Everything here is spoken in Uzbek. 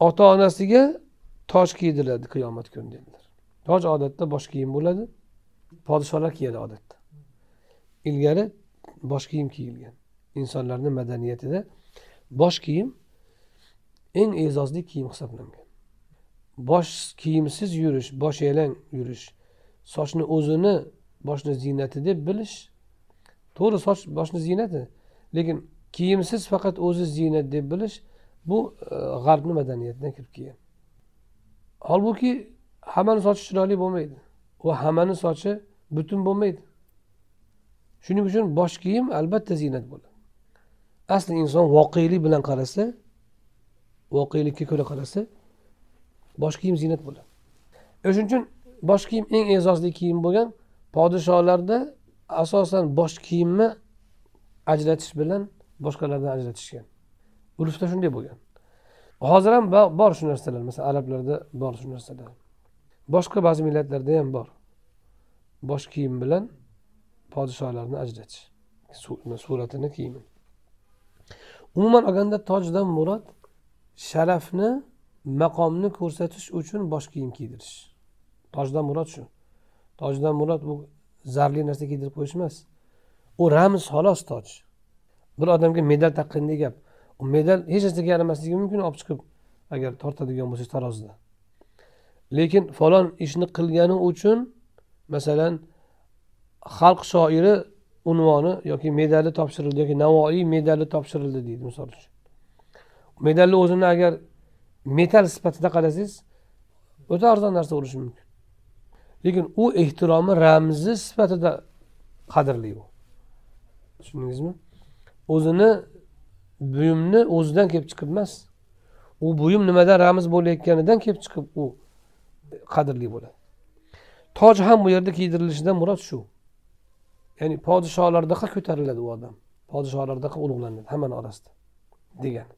ota onasiga toj kiydiriladi qiyomat kuni dedilar toj odatda bosh kiyim bo'ladi podsholar kiyadi odatda ilgari bosh kiyim kiyilgan insonlarni madaniyatida bosh kiyim eng e'zozli kiyim hisoblangan bosh kiyimsiz yurish bosh yalang yurish sochni o'zini boshni ziynati deb bilish to'g'ri soch boshni ziynati lekin kiyimsiz faqat o'zi ziynat deb bilish bu e, g'arbni madaniyatidan kirib kelgan holbuki hammani sochi chiroyli bo'lmaydi va hammani sochi butun bo'lmaydi shuning uchun bosh kiyim albatta ziynat bo'ladi asli inson voqelik bilan qarasa voqelikka ko'ra qarasa bosh kiyim ziynat bo'ladi o'shaning e, uchun bosh kiyim eng e'zozli kiyim bo'lgan podsholarda asosan bosh kiyimni ajratish bilan boshqalardan ajratishgan urfda shunday bo'lgan hozir ham bor shu narsalar masalan arablarda bor shu narsalar boshqa ba'zi millatlarda ham bor bosh kiyim bilan podshohlarni ajratish suratini kiyimi umuman olganda tojdan murod sharafni maqomni ko'rsatish uchun bosh kiyim kiydirish tojdan murod shu tojdan murod bu zarli narsa kiydirib qo'yish emas u ramz xolos toj bir odamga medal taqqan gap medal hech narsaga yaramasligi mumkin olib chiqib agar tortadigan bo'lsangiz tarozida lekin falon ishni qilgani uchun masalan xalq shoiri unvoni yoki medali topshirildi yoki navoiy medali topshirildi deydi misol uchun medalni o'zini agar metal sifatida qarasangiz o'ta arzon narsa bo'lishi mumkin lekin u ehtiromi ramzi sifatida qadrli u tushundingizmi o'zini buyumni o'zidan kelib chiqib emas u buyum nimadan ramz bo'layotganidan kelib chiqib u qadrli bo'ladi toj ham bu yerda kiydirilishidan murod shu ya'ni podsholardaqa ko'tariladi u odam podsholardaqa ulug'lanadi hammani orasida degan